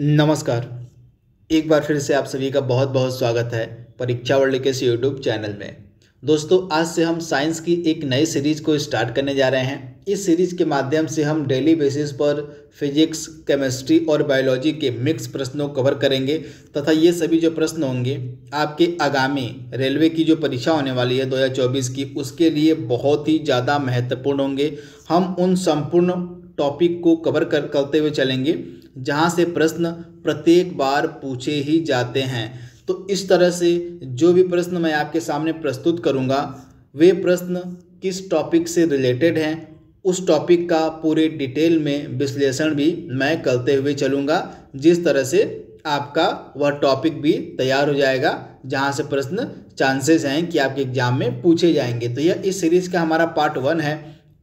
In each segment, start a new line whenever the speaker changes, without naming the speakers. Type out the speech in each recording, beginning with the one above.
नमस्कार एक बार फिर से आप सभी का बहुत बहुत स्वागत है परीक्षा वर्ल्ड के यूट्यूब चैनल में दोस्तों आज से हम साइंस की एक नई सीरीज को स्टार्ट करने जा रहे हैं इस सीरीज के माध्यम से हम डेली बेसिस पर फिजिक्स केमिस्ट्री और बायोलॉजी के मिक्स प्रश्नों कवर करेंगे तथा ये सभी जो प्रश्न होंगे आपके आगामी रेलवे की जो परीक्षा होने वाली है 2024 की उसके लिए बहुत ही ज़्यादा महत्वपूर्ण होंगे हम उन संपूर्ण टॉपिक को कवर कर करते हुए चलेंगे जहाँ से प्रश्न प्रत्येक बार पूछे ही जाते हैं तो इस तरह से जो भी प्रश्न मैं आपके सामने प्रस्तुत करूँगा वे प्रश्न किस टॉपिक से रिलेटेड हैं उस टॉपिक का पूरे डिटेल में विश्लेषण भी मैं करते हुए चलूँगा जिस तरह से आपका वह टॉपिक भी तैयार हो जाएगा जहाँ से प्रश्न चांसेस हैं कि आपके एग्जाम में पूछे जाएंगे तो यह इस सीरीज़ का हमारा पार्ट वन है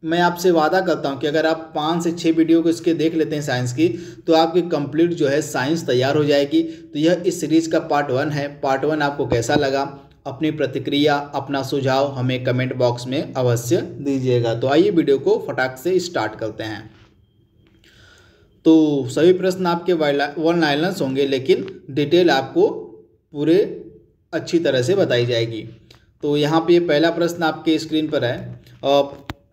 मैं आपसे वादा करता हूँ कि अगर आप पाँच से छः वीडियो को इसके देख लेते हैं साइंस की तो आपकी कंप्लीट जो है साइंस तैयार हो जाएगी तो यह इस सीरीज़ का पार्ट वन है पार्ट वन आपको कैसा लगा अपनी प्रतिक्रिया अपना सुझाव हमें कमेंट बॉक्स में अवश्य दीजिएगा तो आइए वीडियो को फटाक से स्टार्ट करते हैं तो सभी प्रश्न आपके वन लाइनर्स होंगे लेकिन डिटेल आपको पूरे अच्छी तरह से बताई जाएगी तो यहाँ पे पहला प्रश्न आपके स्क्रीन पर है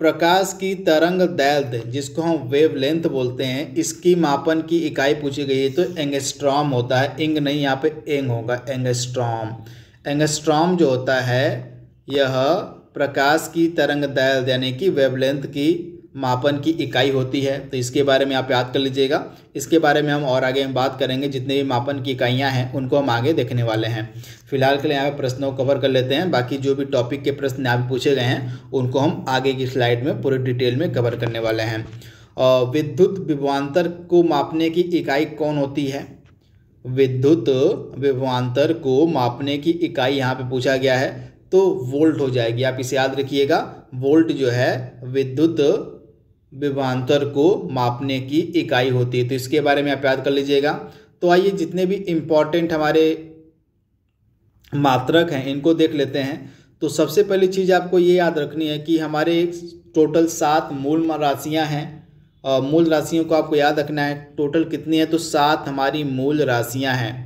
प्रकाश की तरंग दैर्ध्य जिसको हम वेवलेंथ बोलते हैं इसकी मापन की इकाई पूछी गई है तो एंगस्ट्रॉम होता है इंग नहीं यहाँ पे एंग होगा एंगस्ट्रॉम एंगस्ट्रॉम जो होता है यह प्रकाश की तरंग दैर्ध्य यानी कि वेवलेंथ की मापन की इकाई होती है तो इसके बारे में आप याद कर लीजिएगा इसके बारे में हम और आगे हम बात करेंगे जितने भी मापन की इकाइयाँ हैं उनको हम आगे देखने वाले हैं फिलहाल के लिए यहाँ पर प्रश्नों को कवर कर लेते हैं बाकी जो भी टॉपिक के प्रश्न यहाँ पूछे गए हैं उनको हम आगे की स्लाइड में पूरे डिटेल में कवर करने वाले हैं विद्युत विभवान्तर को मापने की इकाई कौन होती है विद्युत विभवान्तर को मापने की इकाई यहाँ पर पूछा गया है तो वोल्ट हो जाएगी आप इसे याद रखिएगा वोल्ट जो है विद्युत विभांतर को मापने की इकाई होती है तो इसके बारे में आप याद कर लीजिएगा तो आइए जितने भी इम्पॉर्टेंट हमारे मात्रक हैं इनको देख लेते हैं तो सबसे पहली चीज़ आपको ये याद रखनी है कि हमारे टोटल सात मूल राशियाँ हैं और मूल राशियों को आपको याद रखना है टोटल कितनी है तो सात हमारी मूल राशियाँ हैं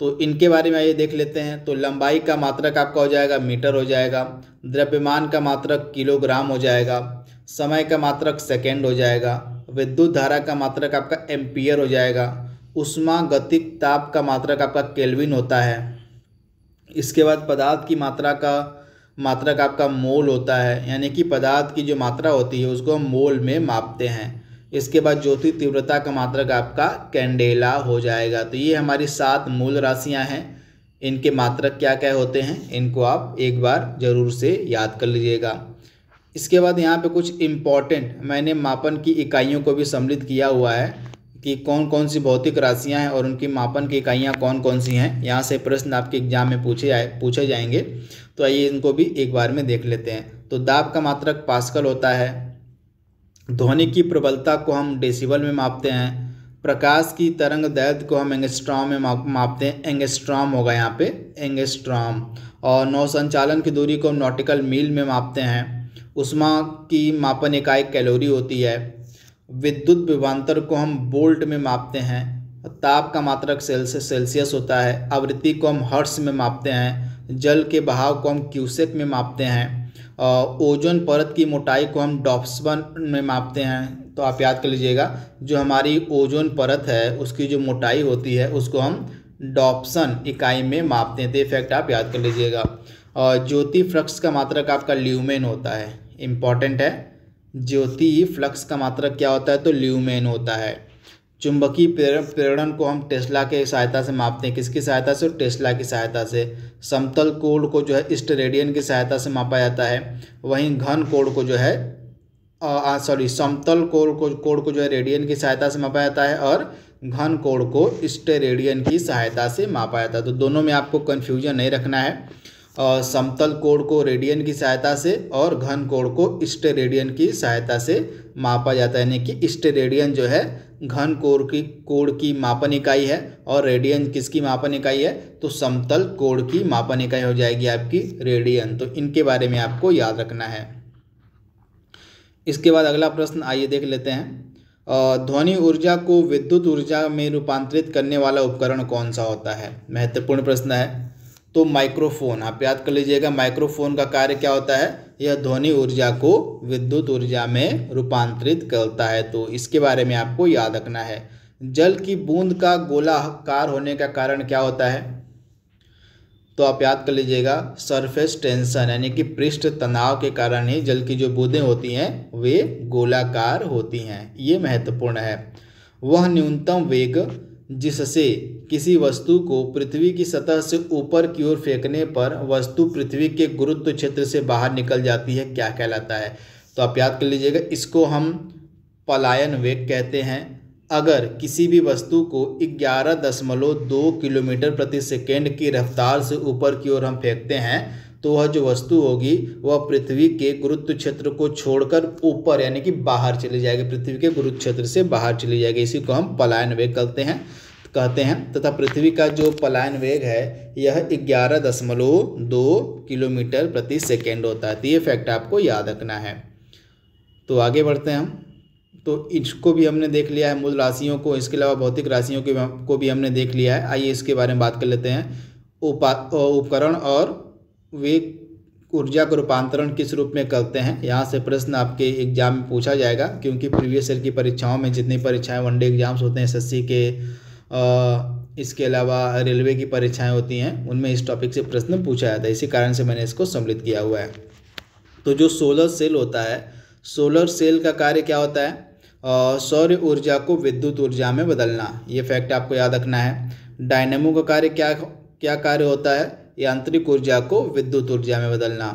तो इनके बारे में आइए देख लेते हैं तो लंबाई का मात्रक आपका हो जाएगा मीटर हो जाएगा द्रव्यमान का मात्रक किलोग्राम हो जाएगा समय का मात्रक सेकेंड हो जाएगा विद्युत धारा का मात्रक आपका एम्पियर हो जाएगा उष्मा गतिक ताप का मात्रक आपका केल्विन होता है इसके बाद पदार्थ की मात्रा का मात्रक आपका मोल होता है यानी कि पदार्थ की जो मात्रा होती है उसको हम मोल में मापते हैं इसके बाद ज्योति तीव्रता का मात्रक आपका कैंडेला हो जाएगा तो ये हमारी सात मूल राशियाँ हैं इनके मात्रक क्या क्या होते हैं इनको आप एक बार ज़रूर से याद कर लीजिएगा इसके बाद यहाँ पे कुछ इम्पॉर्टेंट मैंने मापन की इकाइयों को भी सम्मिलित किया हुआ है कि कौन कौन सी भौतिक राशियाँ हैं और उनकी मापन की इकाइयाँ कौन कौन सी हैं यहाँ से प्रश्न आपके एग्जाम में पूछे आए पूछे जाएंगे तो आइए इनको भी एक बार में देख लेते हैं तो दाब का मात्रक पास्कल होता है ध्वनि की प्रबलता को हम डेसिबल में मापते हैं प्रकाश की तरंग दैर्घ्य को हम एंगेस्ट्रॉम में मापते हैं एंगेस्ट्रॉम होगा यहाँ पे एंगेस्ट्रॉम और नौसंचालन की दूरी को हम नॉटिकल मील में मापते हैं उष्मा की मापन इकाई कैलोरी होती है विद्युत विभवान्तर को हम बोल्ट में मापते हैं ताप का मात्रक सेल्सियस सेल्सियस होता है आवृत्ति को हम हर्ट्स में मापते हैं जल के बहाव को हम क्यूसेक में मापते हैं ओजोन परत की मोटाई को हम डॉप्सबन में मापते हैं तो आप याद कर लीजिएगा जो हमारी ओजोन परत है उसकी जो मोटाई होती है उसको हम डॉप्सन इकाई में मापते हैं तो इफेक्ट आप याद कर लीजिएगा और ज्योति फ्लक्स का मात्रक आपका ल्यूमेन होता है इम्पॉर्टेंट है ज्योति फ्लक्स का मात्रक क्या होता है तो ल्यूमेन होता है चुंबकीय प्रेरण को हम टेस्ला के सहायता से मापते हैं किसकी सहायता से टेस्ला की सहायता से समतल कोड को जो है इस्ट रेडियन की सहायता से मापा जाता है वहीं घन कोड को जो है सॉरी समतल कोड को कोड को जो है रेडियन की सहायता से मापा जाता है और घन कोण को स्टेरेडियन की सहायता से मापा जाता है तो दोनों में आपको कन्फ्यूजन नहीं रखना है और समतल कोण को रेडियन की सहायता से और घन कोण को स्टेरेडियन की सहायता से मापा जाता है यानी कि स्टेरेडियन जो है घन कोण की कोण की मापन इकाई है और रेडियन किसकी मापन इकाई है तो समतल कोण की मापन इकाई हो जाएगी आपकी रेडियन तो इनके बारे में आपको याद रखना है इसके बाद अगला प्रश्न आइए देख लेते हैं ध्वनि ऊर्जा को विद्युत ऊर्जा में रूपांतरित करने वाला उपकरण कौन सा होता है महत्वपूर्ण प्रश्न है तो माइक्रोफोन आप याद कर लीजिएगा माइक्रोफोन का कार्य क्या होता है यह ध्वनि ऊर्जा को विद्युत ऊर्जा में रूपांतरित करता है तो इसके बारे में आपको याद रखना है जल की बूंद का गोलाकार होने का कारण क्या होता है तो आप याद कर लीजिएगा सरफेस टेंशन यानी कि पृष्ठ तनाव के कारण ही जल की जो बूंदें होती हैं वे गोलाकार होती हैं ये महत्वपूर्ण है वह न्यूनतम वेग जिससे किसी वस्तु को पृथ्वी की सतह से ऊपर की ओर फेंकने पर वस्तु पृथ्वी के गुरुत्व क्षेत्र से बाहर निकल जाती है क्या कहलाता है तो आप याद कर लीजिएगा इसको हम पलायन वेग कहते हैं अगर किसी भी वस्तु को ग्यारह दशमलव दो किलोमीटर प्रति सेकेंड की रफ्तार से ऊपर की ओर हम फेंकते हैं तो वह जो वस्तु होगी वह पृथ्वी के गुरुत्व क्षेत्र को छोड़कर ऊपर यानी कि बाहर चली जाएगी पृथ्वी के गुरुत्व क्षेत्र से बाहर चली जाएगी इसी को हम पलायन वेग कहते हैं कहते हैं तथा पृथ्वी का जो पलायन वेग है यह ग्यारह दशमलव दो किलोमीटर प्रति सेकेंड होता है तो ये फैक्ट आपको याद रखना है तो आगे बढ़ते हैं हम तो इसको भी हमने देख लिया है मूल राशियों को इसके अलावा भौतिक राशियों के को भी हमने देख लिया है आइए इसके बारे में बात कर लेते हैं उपा उपकरण और वे ऊर्जा का रूपांतरण किस रूप में करते हैं यहाँ से प्रश्न आपके एग्जाम में पूछा जाएगा क्योंकि प्रीवियस ईयर की परीक्षाओं में जितनी परीक्षाएं वनडे एग्जाम्स होते हैं एस के आ, इसके अलावा रेलवे की परीक्षाएं होती हैं उनमें इस टॉपिक से प्रश्न पूछा जाता है इसी कारण से मैंने इसको सम्मिलित किया हुआ है तो जो सोलर सेल होता है सोलर सेल का कार्य क्या होता है सौर ऊर्जा को विद्युत ऊर्जा में बदलना ये फैक्ट आपको याद रखना है डायनेमो का कार्य क्या क्या कार्य होता है यांत्रिक ऊर्जा को विद्युत ऊर्जा में बदलना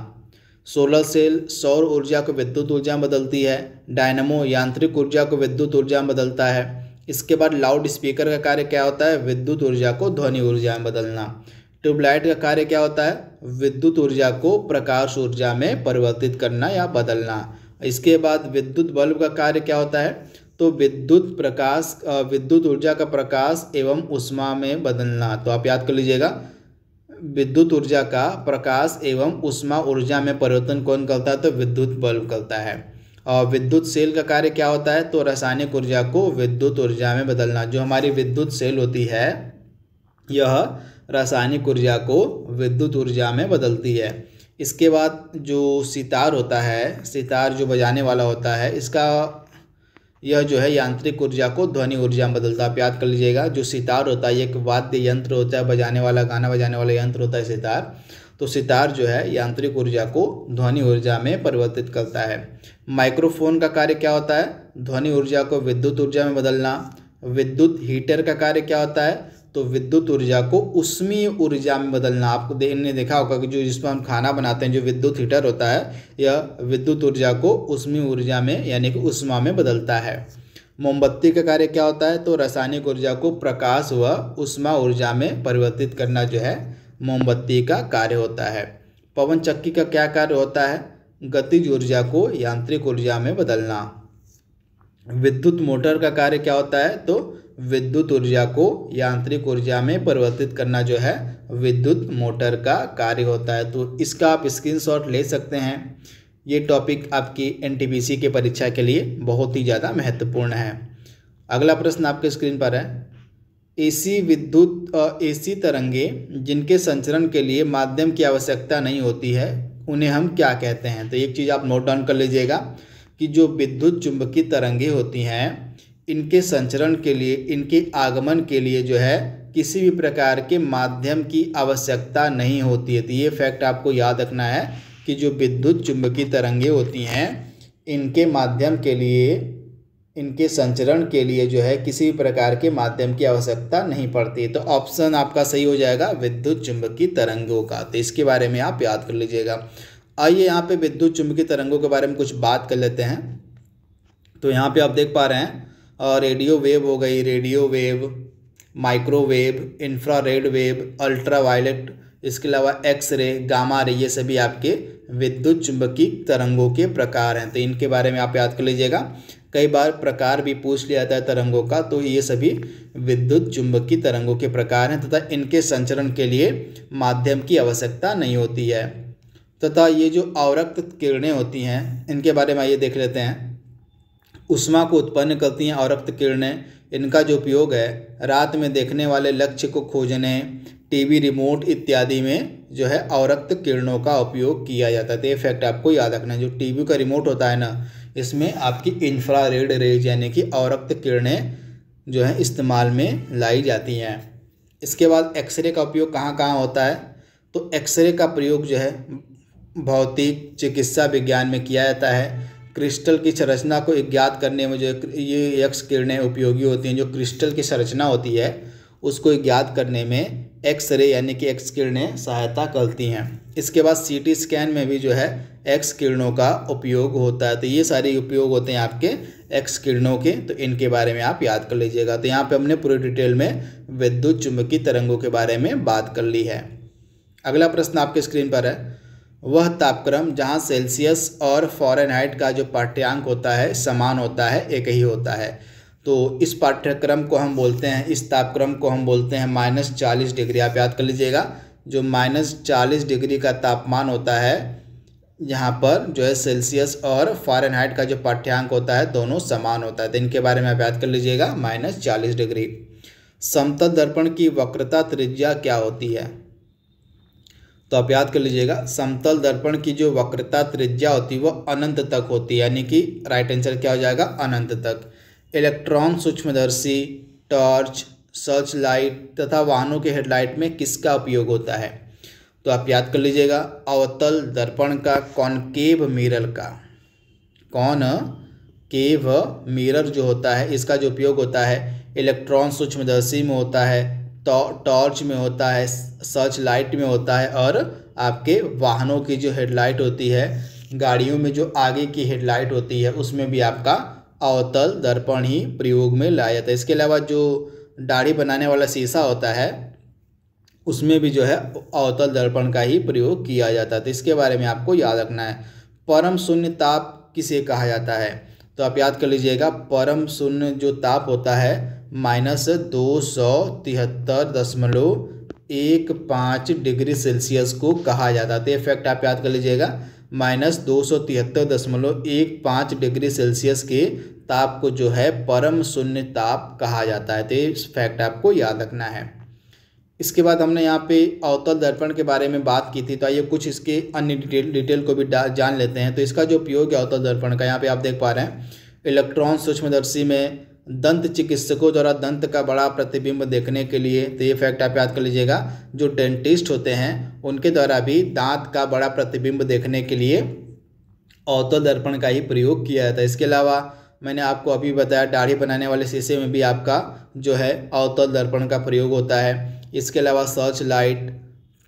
सोलर सेल सौर ऊर्जा को विद्युत ऊर्जा में बदलती है डायनेमो यांत्रिक ऊर्जा को विद्युत ऊर्जा में बदलता है इसके बाद लाउड स्पीकर का कार्य क्या होता है विद्युत ऊर्जा को ध्वनि ऊर्जा में बदलना ट्यूबलाइट का कार्य क्या होता है विद्युत ऊर्जा को प्रकाश ऊर्जा में परिवर्तित करना या बदलना इसके बाद विद्युत बल्ब का कार्य क्या होता है तो विद्युत प्रकाश विद्युत ऊर्जा का प्रकाश एवं उष्मा में बदलना तो आप याद कर लीजिएगा विद्युत ऊर्जा का प्रकाश एवं उष्मा ऊर्जा में परिवर्तन कौन करता है तो विद्युत बल्ब करता है और विद्युत सेल का कार्य क्या होता है तो रासायनिक ऊर्जा को विद्युत ऊर्जा में बदलना जो हमारी विद्युत सेल होती है यह रासायनिक ऊर्जा को विद्युत ऊर्जा में बदलती है इसके बाद जो सितार होता है सितार जो बजाने वाला होता है इसका यह जो है यांत्रिक ऊर्जा को ध्वनि ऊर्जा में बदलता है आप याद कर लीजिएगा जो सितार होता है एक वाद्य यंत्र होता है बजाने वाला गाना बजाने वाला यंत्र होता है सितार तो सितार जो है यांत्रिक ऊर्जा को ध्वनि ऊर्जा में परिवर्तित करता है माइक्रोफोन का कार्य क्या होता है ध्वनि ऊर्जा को विद्युत ऊर्जा में बदलना विद्युत हीटर का कार्य क्या होता है तो विद्युत ऊर्जा को उष्मीय ऊर्जा में बदलना आपको ने देखा होगा कि जो जिसमें हम खाना बनाते हैं जो विद्युत हीटर होता है यह विद्युत ऊर्जा को उष्मीय ऊर्जा में यानी कि उष्मा में बदलता है मोमबत्ती का कार्य क्या होता है तो रासायनिक ऊर्जा को प्रकाश व उष्मा ऊर्जा में परिवर्तित करना जो है मोमबत्ती का कार्य होता है पवन चक्की का क्या कार्य होता है गतिज ऊर्जा को यांत्रिक ऊर्जा में बदलना विद्युत मोटर का कार्य क्या होता है तो विद्युत ऊर्जा को यांत्रिक ऊर्जा में परिवर्तित करना जो है विद्युत मोटर का कार्य होता है तो इसका आप स्क्रीनशॉट ले सकते हैं ये टॉपिक आपकी एनटीपीसी के परीक्षा के लिए बहुत ही ज़्यादा महत्वपूर्ण है अगला प्रश्न आपके स्क्रीन पर है एसी विद्युत एसी तरंगे जिनके संचरण के लिए माध्यम की आवश्यकता नहीं होती है उन्हें हम क्या कहते हैं तो एक चीज़ आप नोट डाउन कर लीजिएगा कि जो विद्युत चुंबकीय तरंगे होती हैं इनके संचरण के लिए इनके आगमन के लिए जो है किसी भी प्रकार के माध्यम की आवश्यकता नहीं होती है तो ये फैक्ट आपको याद रखना है कि जो विद्युत चुंबकीय तरंगे होती हैं इनके माध्यम के लिए इनके संचरण के लिए जो है किसी भी प्रकार के माध्यम की आवश्यकता नहीं पड़ती तो ऑप्शन आपका सही हो जाएगा विद्युत चुंबकीय तरंगों का तो इसके बारे में आप याद कर लीजिएगा आइए यहाँ पे विद्युत चुंबकीय तरंगों के बारे में कुछ बात कर लेते हैं तो यहाँ पे आप देख पा रहे हैं रेडियो वेव हो गई radio wave microwave red wave ultraviolet इसके अलावा एक्स रे गामा रे ये सभी आपके विद्युत चुंबकीय तरंगों के प्रकार हैं तो इनके बारे में आप याद कर लीजिएगा कई बार प्रकार भी पूछ लिया जाता है तरंगों का तो ये सभी विद्युत चुंबकीय तरंगों के प्रकार हैं तथा इनके संचरण के लिए माध्यम की आवश्यकता नहीं होती है तथा ये जो अवरक्त किरणें होती हैं इनके बारे में आइए देख लेते हैं उष्मा को उत्पन्न करती हैं और रक्त किरणें इनका जो उपयोग है रात में देखने वाले लक्ष्य को खोजने टीवी रिमोट इत्यादि में जो है अवरक्त किरणों का उपयोग किया जाता है तो ये फैक्ट आपको याद रखना है जो टीवी का रिमोट होता है ना इसमें आपकी इंफ्रा रेड रेज यानी कि अवरक्त किरणें जो है इस्तेमाल में लाई जाती हैं इसके बाद एक्सरे का उपयोग कहाँ कहाँ होता है तो एक्सरे का प्रयोग जो है भौतिक चिकित्सा विज्ञान में किया जाता है क्रिस्टल की संरचना को ज्ञात करने में जो ये एक्स किरणें उपयोगी होती हैं जो क्रिस्टल की संरचना होती है उसको ज्ञात करने में एक्स रे यानी कि एक्स किरणें सहायता करती हैं इसके बाद सीटी स्कैन में भी जो है एक्स किरणों का उपयोग होता है तो ये सारे उपयोग होते हैं आपके एक्स किरणों के तो इनके बारे में आप याद कर लीजिएगा तो यहाँ पे हमने पूरे डिटेल में विद्युत चुंबकीय तरंगों के बारे में बात कर ली है अगला प्रश्न आपके स्क्रीन पर है वह तापक्रम जहाँ सेल्सियस और फॉरेनहाइट का जो पाठ्यांक होता है समान होता है एक ही होता है तो इस पाठ्यक्रम को हम बोलते हैं इस तापक्रम को हम बोलते हैं माइनस चालीस डिग्री आप याद कर लीजिएगा जो माइनस चालीस डिग्री का तापमान होता है यहाँ पर जो है सेल्सियस और फॉरेनहाइट का जो पाठ्यांक होता है दोनों समान होता है तो इनके बारे में आप याद कर लीजिएगा माइनस चालीस डिग्री समतल दर्पण की वक्रता त्रिज्या क्या होती है तो आप याद कर लीजिएगा समतल दर्पण की जो वक्रता त्रिज्या होती है वह अनंत तक होती है यानी कि राइट आंसर क्या हो जाएगा अनंत तक इलेक्ट्रॉन सूक्ष्मदर्शी टॉर्च सर्च लाइट तथा वाहनों के हेडलाइट में किसका उपयोग होता है तो आप याद कर लीजिएगा अवतल दर्पण का कॉनकेव मिरर का कौन केव मिरर जो होता है इसका जो उपयोग होता है इलेक्ट्रॉन सूक्ष्मदर्शी में होता है टॉर्च तो, में होता है सर्च लाइट में होता है और आपके वाहनों की जो हेडलाइट होती है गाड़ियों में जो आगे की हेडलाइट होती है उसमें भी आपका अवतल दर्पण ही प्रयोग में लाया जाता है इसके अलावा जो दाढ़ी बनाने वाला शीशा होता है उसमें भी जो है अवतल दर्पण का ही प्रयोग किया जाता है तो इसके बारे में आपको याद रखना है परम शून्य ताप किसे कहा जाता है तो आप याद कर लीजिएगा परम शून्य जो ताप होता है माइनस दो सौ तिहत्तर दशमलव एक पाँच डिग्री सेल्सियस को कहा जाता है तो ये फैक्ट आप याद कर लीजिएगा माइनस दो सौ तिहत्तर दशमलव एक पाँच डिग्री सेल्सियस के ताप को जो है परम शून्य ताप कहा जाता है तो फैक्ट आपको याद रखना है इसके बाद हमने यहाँ पे अवतल दर्पण के बारे में बात की थी तो आइए कुछ इसके अन्य डिटेल डिटेल को भी जान लेते हैं तो इसका जो उपयोग है अवतल दर्पण का यहाँ पे आप देख पा रहे हैं इलेक्ट्रॉन सूक्ष्मदर्शी में दंत चिकित्सकों द्वारा दंत का बड़ा प्रतिबिंब देखने के लिए तो ये फैक्ट आप याद कर लीजिएगा जो डेंटिस्ट होते हैं उनके द्वारा भी दांत का बड़ा प्रतिबिंब देखने के लिए औतो दर्पण का ही प्रयोग किया जाता है इसके अलावा मैंने आपको अभी बताया दाढ़ी बनाने वाले शीशे में भी आपका जो है अवतल दर्पण का प्रयोग होता है इसके अलावा सर्च लाइट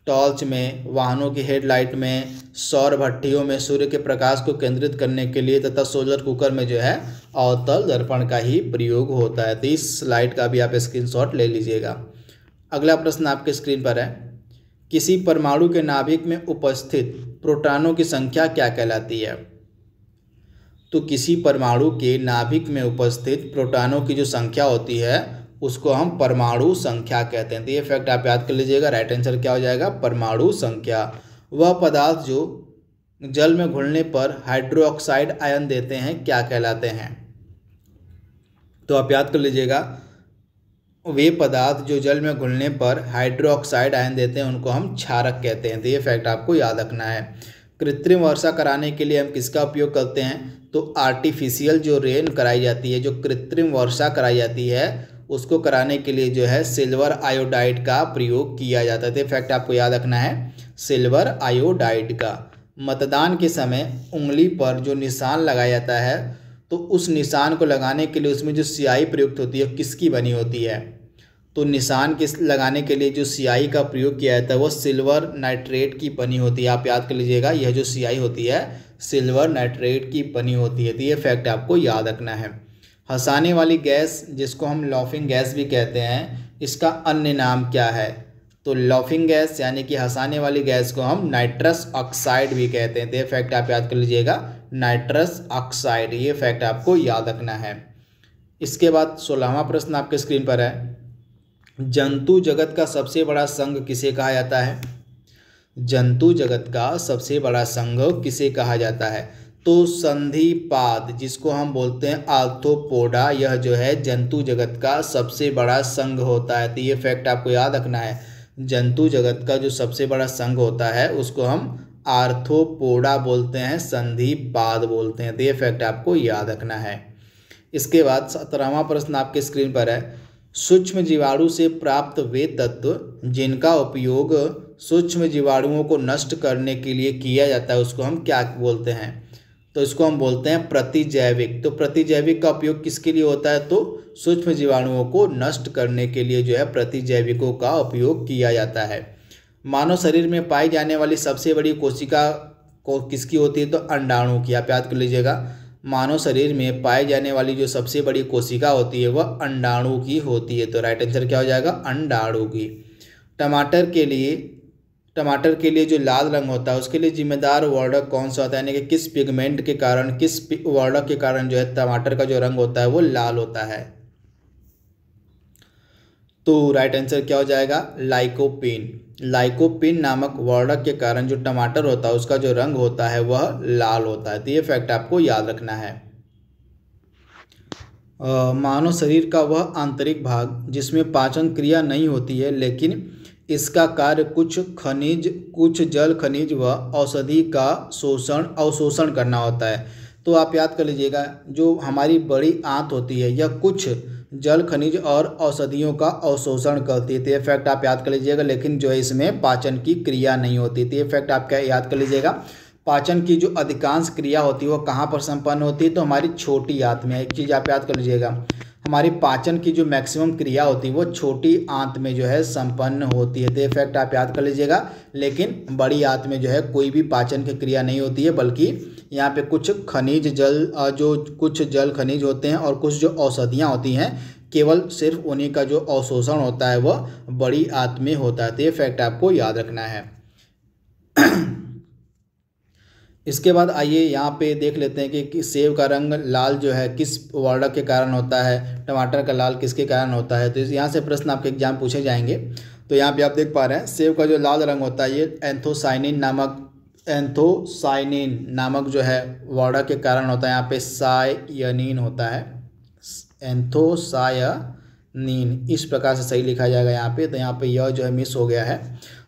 टॉर्च में वाहनों की हेडलाइट में सौर भट्टियों में सूर्य के प्रकाश को केंद्रित करने के लिए तथा सोलर कुकर में जो है अवतल दर्पण का ही प्रयोग होता है तो इस लाइट का भी आप स्क्रीनशॉट ले लीजिएगा अगला प्रश्न आपके स्क्रीन पर है किसी परमाणु के नाभिक में उपस्थित प्रोटानों की संख्या क्या कहलाती है तो किसी परमाणु के नाभिक में उपस्थित प्रोटानों की जो संख्या होती है उसको हम परमाणु संख्या कहते हैं तो ये फैक्ट आप याद कर लीजिएगा राइट आंसर क्या हो जाएगा परमाणु संख्या वह पदार्थ जो जल में घुलने पर हाइड्रोक्साइड आयन देते हैं क्या कहलाते हैं तो आप याद कर लीजिएगा वे पदार्थ जो जल में घुलने पर हाइड्रोक्साइड आयन देते हैं उनको हम क्षारक कहते हैं तो ये फैक्ट आपको याद रखना है कृत्रिम वर्षा कराने के लिए हम किसका उपयोग करते हैं तो आर्टिफिशियल जो रेन कराई जाती है जो कृत्रिम वर्षा कराई जाती है उसको कराने के लिए जो है सिल्वर आयोडाइड का प्रयोग किया जाता था फैक्ट आपको याद रखना है सिल्वर आयोडाइड का मतदान के समय उंगली पर जो निशान लगाया जाता है तो उस निशान को लगाने के लिए उसमें जो सियाही प्रयुक्त होती है किसकी बनी होती है तो निशान किस लगाने के लिए जो सियाही का प्रयोग किया जाता है वो सिल्वर नाइट्रेट की बनी होती है आप याद कर लीजिएगा यह जो सियाही होती है सिल्वर नाइट्रेट की बनी होती है तो ये फैक्ट आपको याद रखना है हंसाने वाली गैस जिसको हम लॉफिंग गैस भी कहते हैं इसका अन्य नाम क्या है तो लॉफिंग गैस यानी कि हंसाने वाली गैस को हम नाइट्रस ऑक्साइड भी कहते हैं तो ये फैक्ट आप याद कर लीजिएगा नाइट्रस ऑक्साइड ये फैक्ट आपको याद रखना है इसके बाद सोलहवा प्रश्न आपके स्क्रीन पर है जंतु जगत का सबसे बड़ा संघ किसे कहा जाता है जंतु जगत का सबसे बड़ा संघ किसे कहा जाता है तो संधिपाद जिसको हम बोलते हैं आर्थोपोडा यह जो है जंतु जगत का सबसे बड़ा संघ होता है तो ये फैक्ट आपको याद रखना है जंतु जगत का जो सबसे बड़ा संघ होता है उसको हम आर्थोपोडा बोलते हैं संधिपाद बोलते हैं तो ये फैक्ट आपको याद रखना है इसके बाद सत्रहवा प्रश्न आपके स्क्रीन पर है सूक्ष्म जीवाणु से प्राप्त वे तत्व जिनका उपयोग सूक्ष्म जीवाणुओं को नष्ट करने के लिए किया जाता है उसको हम क्या बोलते हैं तो इसको हम बोलते हैं प्रतिजैविक तो प्रतिजैविक का उपयोग किसके लिए होता है तो सूक्ष्म जीवाणुओं को नष्ट करने के लिए जो है प्रतिजैविकों का उपयोग किया जाता है मानव शरीर में पाई जाने वाली सबसे बड़ी कोशिका को किसकी होती है तो अंडाणु की आप याद कर लीजिएगा मानव शरीर में पाए जाने वाली जो सबसे बड़ी कोशिका होती है वह अंडाणु की होती है तो राइट आंसर क्या हो जाएगा अंडाणु की टमाटर के लिए टमाटर के लिए जो लाल रंग होता है उसके लिए जिम्मेदार वर्डक कौन सा होता है यानी कि किस पिगमेंट के कारण किस वर्डक के कारण जो है टमाटर का जो रंग होता है वो लाल होता है तो राइट आंसर क्या हो जाएगा लाइकोपिन लाइकोपिन नामक वर्डक के कारण जो टमाटर होता है उसका जो रंग होता है वह लाल होता है तो ये फैक्ट आपको याद रखना है मानव शरीर का वह आंतरिक भाग जिसमें पाचन क्रिया नहीं होती है लेकिन इसका कार्य कुछ खनिज कुछ जल खनिज व औषधि का शोषण अवशोषण करना होता है तो आप याद कर लीजिएगा जो हमारी बड़ी आंत होती है यह कुछ जल खनिज और औषधियों का अवशोषण करती थी इफेक्ट तो ये फैक्ट आप याद कर लीजिएगा लेकिन जो है इसमें पाचन की क्रिया नहीं होती थी तो ये फैक्ट आप क्या याद कर लीजिएगा पाचन की जो अधिकांश क्रिया होती है वो कहाँ पर संपन्न होती है तो हमारी छोटी आंत में एक चीज़ आप याद कर लीजिएगा हमारी पाचन की जो मैक्सिमम क्रिया होती है वो छोटी आंत में जो है संपन्न होती है तो इफेक्ट आप याद कर लीजिएगा लेकिन बड़ी आंत में जो है कोई भी पाचन की क्रिया नहीं होती है बल्कि यहाँ पे कुछ खनिज जल जो कुछ जल खनिज होते हैं और कुछ जो औषधियाँ होती हैं केवल सिर्फ उन्हीं का जो अवशोषण होता है वह बड़ी आंत में होता है तो ये फैक्ट आपको याद रखना है इसके बाद आइए यहाँ पे देख लेते हैं कि, सेब का रंग लाल जो है किस वर्डक के कारण होता है टमाटर का लाल किसके कारण होता है तो यहाँ से प्रश्न आपके एग्जाम पूछे जाएंगे तो यहाँ पे आप देख पा रहे हैं सेब का जो लाल रंग होता है ये एंथोसाइनिन नामक एंथोसाइनिन नामक जो है वर्डक के कारण होता है यहाँ पे सायनिन होता है नीन इस प्रकार से सही लिखा जाएगा यहाँ पे तो यहाँ पे यह जो है मिस हो गया है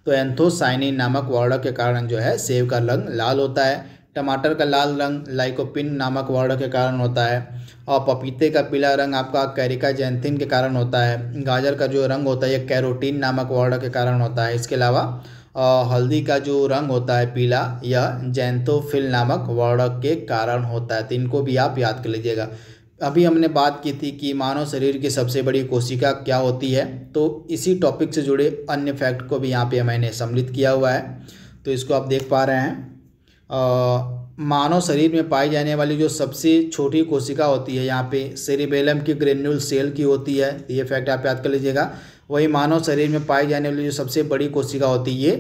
तो एंथोसाइनिन नामक वर्णक के कारण जो है सेब का रंग लाल होता है टमाटर का लाल रंग लाइकोपिन नामक वर्ण के कारण होता है और पपीते का पीला रंग आपका कैरिका जैंथिन के कारण होता है गाजर का जो रंग होता है ये कैरोटीन नामक वर्ण के कारण होता है इसके अलावा हल्दी का जो रंग होता है पीला यह जैंथोफिल नामक वर्ण के कारण होता है तो इनको भी आप याद कर लीजिएगा अभी हमने बात की थी कि मानव शरीर की सबसे बड़ी कोशिका क्या होती है तो इसी टॉपिक से जुड़े अन्य फैक्ट को भी यहाँ पे मैंने सम्मिलित किया हुआ है तो इसको आप देख पा रहे हैं मानव शरीर में पाई जाने वाली जो सबसे छोटी कोशिका होती है यहाँ पे सेरिबेलम की ग्रेन्यूल सेल की होती है ये फैक्ट आप याद कर लीजिएगा वही मानव शरीर में पाई जाने वाली जो सबसे बड़ी कोशिका होती है ये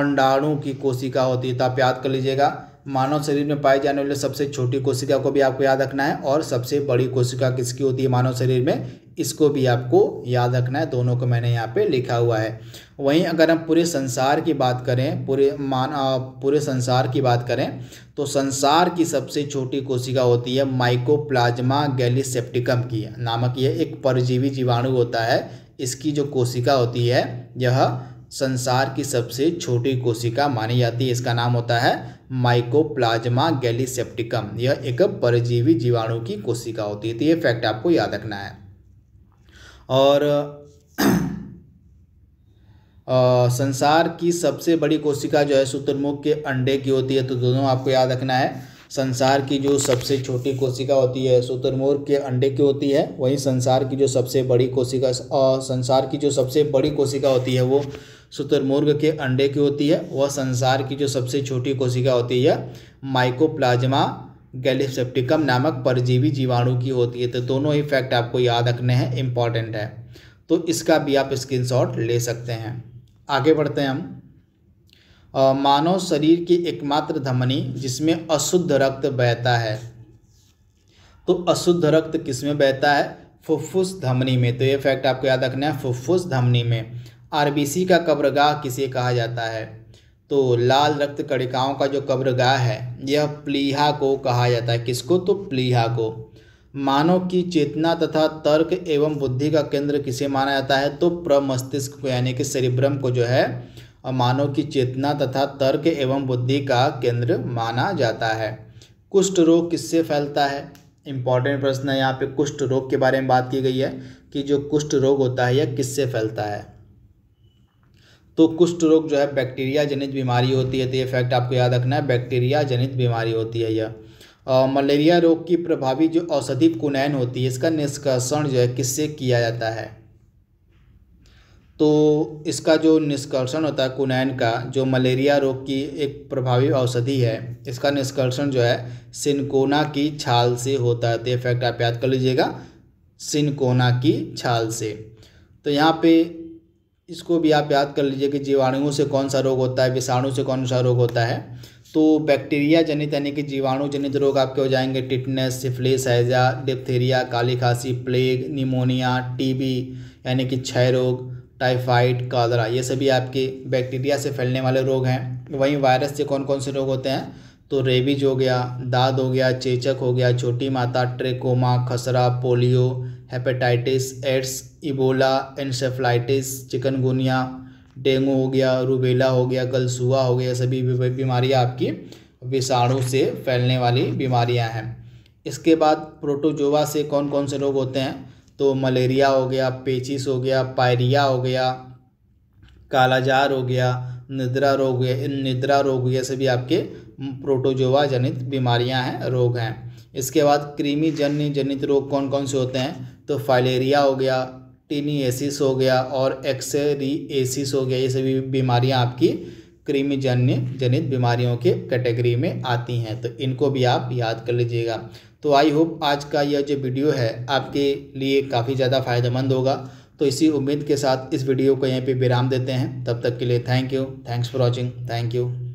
अंडाणु की कोशिका होती है तो आप याद कर लीजिएगा मानव शरीर में पाई जाने वाले सबसे छोटी कोशिका को भी आपको याद रखना है और सबसे बड़ी कोशिका किसकी होती है मानव शरीर में इसको भी आपको याद रखना है दोनों को मैंने यहाँ पे लिखा हुआ है वहीं अगर हम पूरे संसार की बात करें पूरे मान पूरे संसार की बात करें तो संसार की सबसे छोटी कोशिका होती है माइकोप्लाज्मा गैलीसेप्टिकम की नामक यह एक परजीवी जीवाणु होता है इसकी जो कोशिका होती है यह संसार की सबसे छोटी कोशिका मानी जाती है इसका नाम होता है माइकोप्लाज्मा गैलीसेप्टिकम यह एक परजीवी जीवाणु की कोशिका होती है तो ये फैक्ट आपको याद रखना है और आ, संसार की सबसे बड़ी कोशिका जो है सूत्रमुख के अंडे की होती है तो दोनों आपको याद रखना है संसार की जो सबसे छोटी कोशिका होती है सूत्रमोर के अंडे की होती है वहीं संसार की जो सबसे बड़ी कोशिका संसार की जो सबसे बड़ी कोशिका होती है वो शुतुर्मुर्ग के अंडे की होती है वह संसार की जो सबसे छोटी कोशिका होती है माइकोप्लाज्मा गैलिसेप्टिकम नामक परजीवी जीवाणु की होती है तो दोनों ही फैक्ट आपको याद रखने हैं इम्पॉर्टेंट है तो इसका भी आप स्क्रीन ले सकते हैं आगे बढ़ते हैं हम मानव शरीर की एकमात्र धमनी जिसमें अशुद्ध रक्त बहता है तो अशुद्ध रक्त किसमें बहता है फुफ्फुस धमनी में तो ये फैक्ट आपको याद रखना है फुफ्फुस धमनी में आरबीसी का कब्रगाह किसे कहा जाता है तो लाल रक्त कड़िकाओं का जो कब्रगाह है यह प्लीहा को कहा जाता है किसको तो प्लीहा को मानव की चेतना तथा तर्क एवं बुद्धि का केंद्र किसे माना जाता है तो प्रमस्तिष्क को यानी कि सेरिब्रम को जो है और मानव की चेतना तथा तर्क एवं बुद्धि का केंद्र माना जाता है कुष्ठ रोग किससे फैलता है इम्पॉर्टेंट प्रश्न है यहाँ पे कुष्ठ रोग के बारे में बात की गई है कि जो कुष्ठ रोग होता है यह किससे फैलता है तो कुष्ठ रोग जो है बैक्टीरिया जनित बीमारी होती है तो ये फैक्ट आपको याद रखना है बैक्टीरिया जनित बीमारी होती है यह मलेरिया रोग की प्रभावी जो औषधि कुनैन होती है इसका निष्कर्षण जो है किससे किया जाता है तो इसका जो निष्कर्षण होता है कुनैन का जो मलेरिया रोग की एक प्रभावी औषधि है इसका निष्कर्षण जो है सिनकोना की छाल से होता है तो इफेक्ट आप याद कर लीजिएगा सिनकोना की छाल से तो यहाँ पे इसको भी आप याद कर लीजिए कि जीवाणुओं से कौन सा रोग होता है विषाणु से कौन सा रोग होता है तो बैक्टीरिया जनित यानी कि जीवाणु जनित रोग आपके हो जाएंगे टिटनेस सिफिलिस हैजा डिप्थेरिया काली खांसी प्लेग निमोनिया टीबी यानी कि क्षय रोग टाइफाइड कालरा ये सभी आपके बैक्टीरिया से फैलने वाले रोग हैं वहीं वायरस से कौन कौन से रोग होते हैं तो रेबीज हो गया दाद हो गया चेचक हो गया छोटी माता ट्रेकोमा खसरा polio hepatitis AIDS Ebola encephalitis chikungunya dengue हो गया रूबेला हो गया गलसुआ हो गया सभी बीमारियाँ आपकी विषाणु से फैलने वाली बीमारियाँ हैं इसके बाद प्रोटोजोवा से कौन कौन से रोग होते हैं तो मलेरिया हो गया पेचिस हो गया पायरिया हो गया कालाजार हो गया निद्रा रोग निद्रा रोग ये सभी आपके प्रोटोजोवा जनित बीमारियां हैं रोग हैं इसके बाद कृमि जन्य जनित रोग कौन कौन से होते हैं तो फाइलेरिया हो गया टीनिएसिस हो गया और एक्सरीएसिस हो गया ये सभी बीमारियाँ आपकी कृमिजन्य जनित बीमारियों के कैटेगरी में आती हैं तो इनको भी आप याद कर लीजिएगा तो आई होप आज का यह जो वीडियो है आपके लिए काफ़ी ज़्यादा फायदेमंद होगा तो इसी उम्मीद के साथ इस वीडियो को यहीं पे विराम देते हैं तब तक के लिए thank you thanks for watching thank you